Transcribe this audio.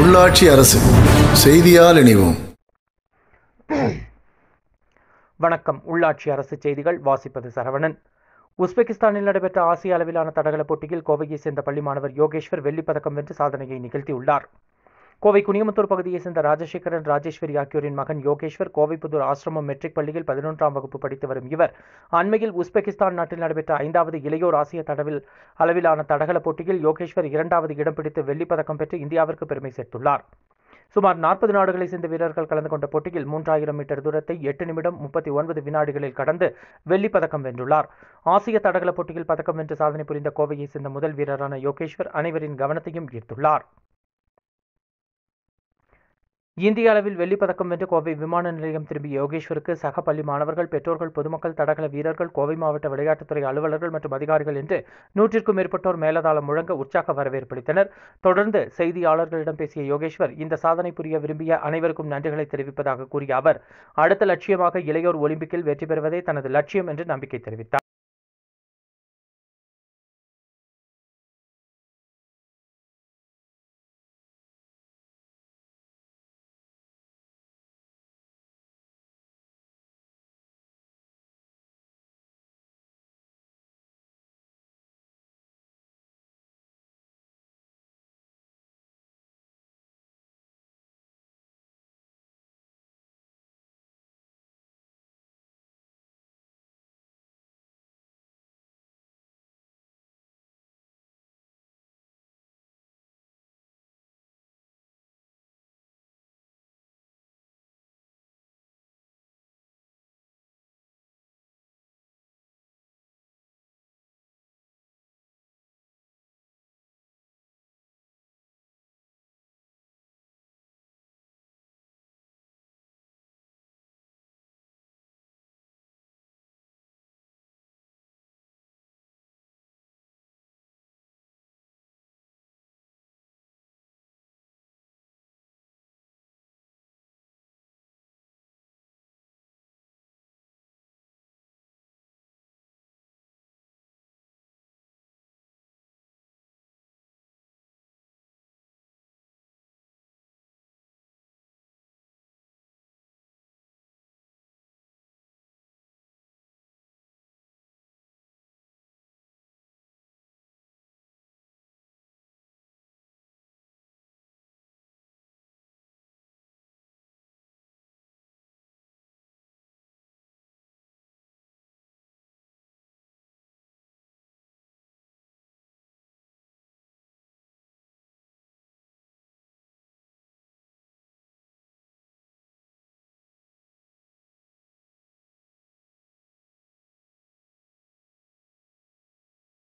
உள்ளாட்சி அரசு செய்தியால் இணைவோம் வணக்கம் உள்ளாட்சி அரசு செய்திகள் வாசிப்பது சரவணன் உஸ்பெகிஸ்தானில் நடைபெற்ற ஆசிய அளவிலான தடகள போட்டியில் கோவையை சேர்ந்த பள்ளி மாணவர் யோகேஸ்வர் வெள்ளிப்பதக்கம் வென்று சாதனையை நிகழ்த்தியுள்ளார் கோவை குனியமுத்தூர் பகுதியைச் சேர்ந்த ராஜசேகரன் ராஜேஸ்வரி ஆகியோரின் மகன் யோகேஸ்வர் கோவைப்புதூர் ஆசிரமம் மெட்ரிக் பள்ளியில் பதினொன்றாம் வகுப்பு படித்து வரும் இவர் அண்மையில் உஸ்பெகிஸ்தான் நாட்டில் நடைபெற்ற ஐந்தாவது இளையோர் ஆசிய தடவில் அளவிலான தடகள போட்டியில் யோகேஸ்வர் இரண்டாவது இடம் பிடித்து வெள்ளிப்பதக்கம் பெற்று இந்தியாவிற்கு பெருமை சேர்த்துள்ளார் சுமார் நாற்பது நாடுகளைச் சேர்ந்த வீரர்கள் கலந்து கொண்ட போட்டியில் மூன்றாயிரம் மீட்டர் தூரத்தை எட்டு நிமிடம் முப்பத்தி ஒன்பது வினாடிகளில் கடந்து வெள்ளிப்பதக்கம் வென்றுள்ளார் ஆசிய தடகள போட்டியில் பதக்கம் வென்று சாதனை புரிந்த கோவையை சேர்ந்த முதல் வீரரான யோகேஸ்வர் அனைவரின் கவனத்தையும் ஈர்த்துள்ளார் இந்திய அளவில் வெள்ளிப்பதக்கம் வென்று கோவை விமான நிலையம் திரும்பிய யோகேஸ்வருக்கு சக பள்ளி மாணவர்கள் பெற்றோர்கள் பொதுமக்கள் தடகள வீரர்கள் கோவை மாவட்ட விளையாட்டுத்துறை அலுவலர்கள் மற்றும் அதிகாரிகள் என்று நூற்றிற்கும் மேற்பட்டோர் மேலதாளம் முழங்க உற்சாக வரவேற்பளித்தனர் தொடர்ந்து செய்தியாளர்களிடம் பேசிய யோகேஸ்வர் இந்த சாதனை புரிய விரும்பிய அனைவருக்கும் நன்றிகளை தெரிவிப்பதாக கூறிய அவர் அடுத்த லட்சியமாக இளையோர் ஒலிம்பிக்கில் வெற்றி பெறுவதே தனது லட்சியம் என்று நம்பிக்கை தெரிவித்தார்